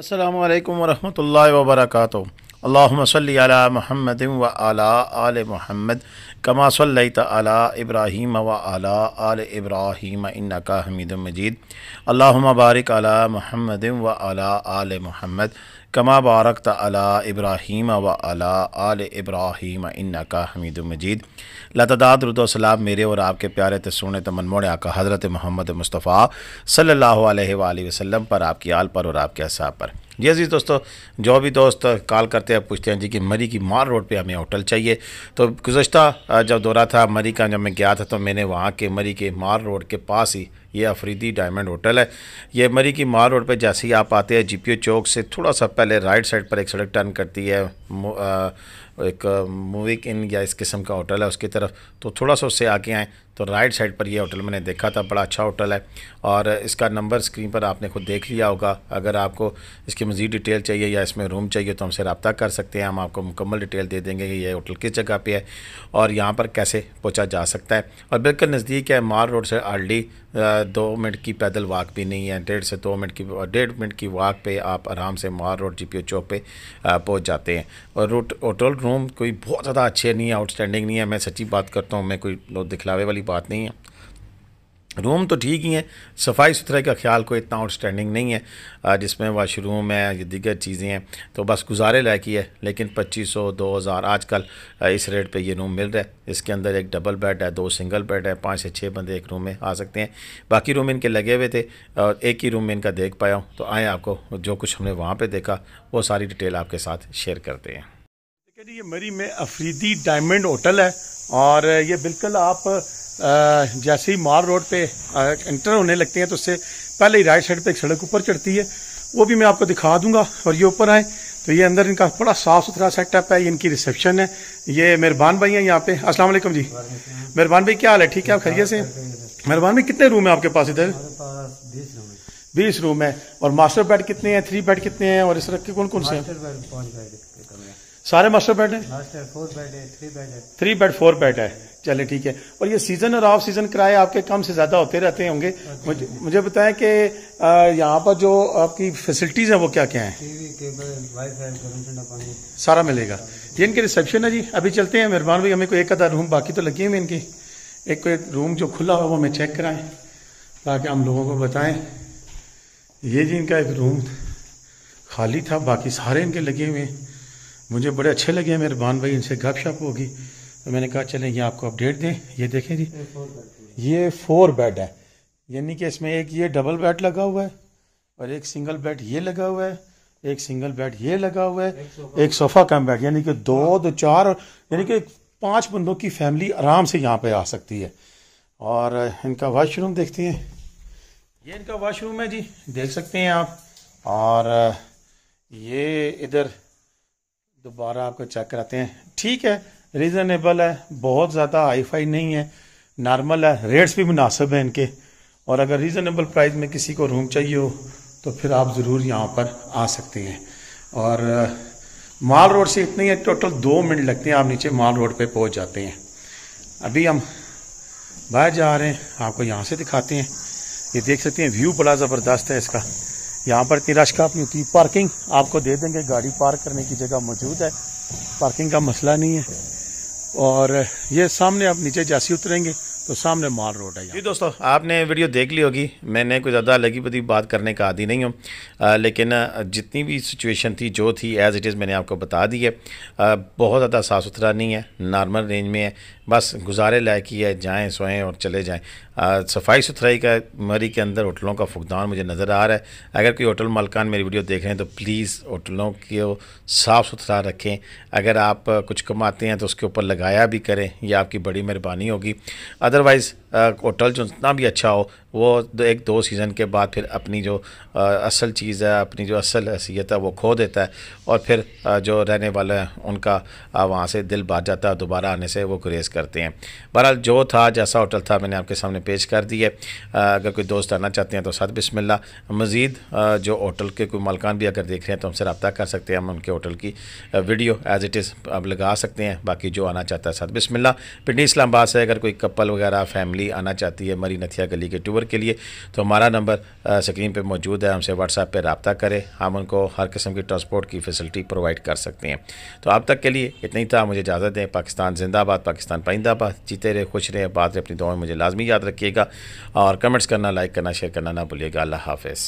अस्सलाम वालेकुम रहमतुल्लाहि व बरकातुहू अल्लाहुम्मा सल्लि अला मुहम्मद व अला आल मुहम्मद कमा सल्लैत अला इब्राहीम व अला आल इब्राहीम इन्नका हमीद मजीद अल्लाहुम्मा बारिक अला मुहम्मद व अला आल मुहम्मद कमा बारक तला इब्राहीम व अला आल इब्राहिम इन्ना का हमीद मजीद लतदाद रुदोसलाम मेरे और आपके प्यारे तसून मनमोड़ आका हज़रत मोहम्मद मुस्तफ़ा सल्ला वसलम पर आपकी आल पर और आपके असाब पर जी अजीज़ दोस्तों जो भी दोस्त कॉल करते हैं पूछते हैं जी कि मरी की मार रोड पे हमें होटल चाहिए तो गुजशत जब दौरा था मरी का जब मैं गया था तो मैंने वहाँ के मरी के मार रोड के पास ही ये अफरीदी डायमंड होटल है ये मरी की माल रोड पर जैसे ही आप आते हैं जीपीओ चौक से थोड़ा सा पहले राइट साइड पर एक सड़क टर्न करती है एक मूविक इन या इस किस्म का होटल है उसकी तरफ तो थोड़ा सा उससे आके आएँ तो राइट साइड पर यह होटल मैंने देखा था बड़ा अच्छा होटल है और इसका नंबर स्क्रीन पर आपने खुद देख लिया होगा अगर आपको इसकी मज़ीद डिटेल चाहिए या इसमें रूम चाहिए तो हमसे रबता कर सकते हैं हम आपको मुकम्मल डिटेल दे देंगे कि यह होटल किस जगह पर है और यहाँ पर कैसे पहुँचा जा सकता है और बिल्कुल नज़दीक है मार रोड से आर्ली दो मिनट की पैदल वाक भी नहीं है डेढ़ से दो मिनट की डेढ़ मिनट की वाक पे आप आराम से मार रोड जीपीओ चौक पे पहुंच जाते हैं और रोट होटल रूम कोई बहुत ज़्यादा अच्छे नहीं है आउटस्टैंडिंग नहीं है मैं सच्ची बात करता हूँ मैं कोई दिखलावे वाली बात नहीं है रूम तो ठीक ही है सफाई सुथरे का ख्याल कोई इतना आउटस्टैंडिंग नहीं है जिसमें वाशरूम है ये दीगर चीज़ें हैं तो बस गुजारे लायक ही है लेकिन पच्चीस सौ दो हज़ार आज कल इस रेट पे ये रूम मिल रहा है इसके अंदर एक डबल बेड है दो सिंगल बेड है पाँच से छः बंदे एक रूम में आ सकते हैं बाकी रूम इनके लगे हुए थे और एक ही रूम में इनका देख पाया हूँ तो आएँ आपको जो कुछ हमने वहाँ पर देखा वो सारी डिटेल आपके साथ शेयर करते हैं कहते ये मरी में अफरीदी डायमंड होटल है और ये बिल्कुल आप जैसे ही मार रोड पे एंटर होने लगते हैं तो उससे पहले ही राइट साइड पे एक सड़क ऊपर चढ़ती है वो भी मैं आपको दिखा दूंगा और ये ऊपर आए तो ये अंदर इनका बड़ा साफ सुथरा सेटअप है इनकी रिसेप्शन है ये मेहरबान भाई हैं यहाँ पे अस्सलाम जी मेहरबान भाई क्या हाल है ठीक है आप खरीय से मेहरबान भाई कितने रूम है आपके पास इधर बीस रूम है और मास्टर बेड कितने हैं थ्री बेड कितने हैं और इस तरह के कौन कौन से हैं सारे मास्टर बेड है थ्री बेड फोर बेड है चले ठीक है और ये सीजन और ऑफ सीजन किराए आपके कम से ज्यादा होते रहते होंगे मुझे, मुझे बताएं कि यहाँ पर जो आपकी फैसिलिटीज हैं वो क्या क्या हैं सारा मिलेगा ये इनके रिसेप्शन है जी अभी चलते हैं मेहरबान भाई हमें कोई एक आधा रूम बाकी तो लगी हुई इनकी एक कोई रूम जो खुला हुआ वो हमें चेक कराएं ताकि हम लोगों को बताएं ये जी इनका एक रूम खाली था बाकी सारे इनके लगे हुए हैं मुझे बड़े अच्छे लगे हैं मेहरबान भाई इनसे गप शप होगी तो मैंने कहा चलें ये आपको अपडेट दें ये देखें जी ये फोर बेड है यानी कि इसमें एक ये डबल बेड लगा हुआ है और एक सिंगल बेड ये लगा हुआ है एक सिंगल बेड ये लगा हुआ है एक सोफा कम बेड यानी कि दो दो चार और यानी कि पांच बंदों की फैमिली आराम से यहाँ पे आ सकती है और इनका वाशरूम देखते हैं ये इनका वॉशरूम है जी देख सकते हैं आप और ये इधर दोबारा आपको चेक कराते हैं ठीक है रीज़नेबल है बहुत ज़्यादा हाईफाई नहीं है नॉर्मल है रेट्स भी मुनासिब हैं इनके और अगर रीज़नेबल प्राइस में किसी को रूम चाहिए हो तो फिर आप ज़रूर यहाँ पर आ सकते हैं और माल रोड से इतने ही टोटल दो मिनट लगते हैं आप नीचे माल रोड पे पहुँच जाते हैं अभी हम बाहर जा रहे हैं आपको यहाँ से दिखाते हैं ये देख सकते हैं व्यू बड़ा ज़बरदस्त है इसका यहाँ पर इतनी रश काफ़ी होती है पार्किंग आपको दे देंगे गाड़ी पार्क करने की जगह मौजूद है पार्किंग का मसला नहीं है और ये सामने आप नीचे जैसी उतरेंगे तो सामने माल रोड है जी दोस्तों आपने वीडियो देख ली होगी मैंने कोई ज़्यादा लगी बदी बात करने का आदि नहीं हूँ लेकिन जितनी भी सिचुएशन थी जो थी एज़ इट इज़ मैंने आपको बता दी है आ, बहुत ज़्यादा साफ़ सुथरा नहीं है नॉर्मल रेंज में है बस गुजारे लायक ही है जाएँ सोएँ और चले जाएँ सफाई सुथराई का मरी के अंदर होटलों का फुकदान मुझे नज़र आ रहा है अगर कोई होटल मालकान मेरी वीडियो देख रहे हैं तो प्लीज़ होटलों को साफ़ सुथरा रखें अगर आप कुछ कमाते हैं तो उसके ऊपर लगाया भी करें यह आपकी बड़ी मेहरबानी होगी अदरवाइज़ होटल जो जितना भी अच्छा हो वो दो एक दो सीज़न के बाद फिर अपनी जो आ, असल चीज़ है अपनी जो असल हैसियत है वो खो देता है और फिर आ, जो रहने वाले हैं उनका वहाँ से दिल बाज जाता है दोबारा आने से वो गुरेज करते हैं बहरहाल जो था जैसा होटल था मैंने आपके सामने पेश कर दी है अगर कोई दोस्त आना चाहते हैं तो साथ बिस्मिल्ला मज़ीद जो होटल के कोई मालकान भी अगर देख रहे हैं तो हमसे रबता कर सकते हैं हम उनके होटल की वीडियो एज इट इज़ अब लगा सकते हैं बाकी जो आना चाहता है साथ बिस्मिल्ला पिंडी इस्लामाबाद से अगर कोई कपल वगैरह फैमिली आना चाहती है मरी नथिया गली के टूर खबर के लिए तो हमारा नंबर स्क्रीन पर मौजूद है हमसे व्हाट्सएप पर रबता करें हम उनको हर किस्म की ट्रांसपोर्ट की फैसिलिटी प्रोवाइड कर सकते हैं तो अब तक के लिए इतना ही था मुझे इजाज़त दें पाकिस्तान जिंदाबाद पाकिस्तान पाइंदाबाद जीते रहे खुश रहे बात रहे अपनी दुआ में मुझे लाजमी याद रखिएगा और कमेंट्स करना लाइक करना शेयर करना ना भूलिएगा अल्लाह हाफिज़